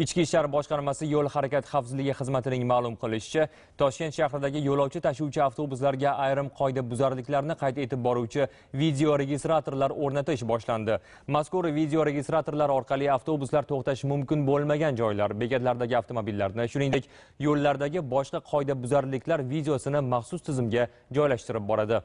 ichki ishlar boshqarmasi yo'l harakati xavfsizligi xizmatining ma'lum qilishicha toshkent shahridagi yo'lovchi tashuvchi avtobuslarga ayrim qoidabuzarliklarni qayd etib boruvchi video registratorlar o'rnatish boshlandi mazkur video registratorlar orqali avtobuslar to'xtash mumkin bo'lmagan joylar bekatlardagi avtomobillarni shuningdek yo'llardagi boshqa qoidabuzarliklar videosini maxsus tizimga joylashtirib boradi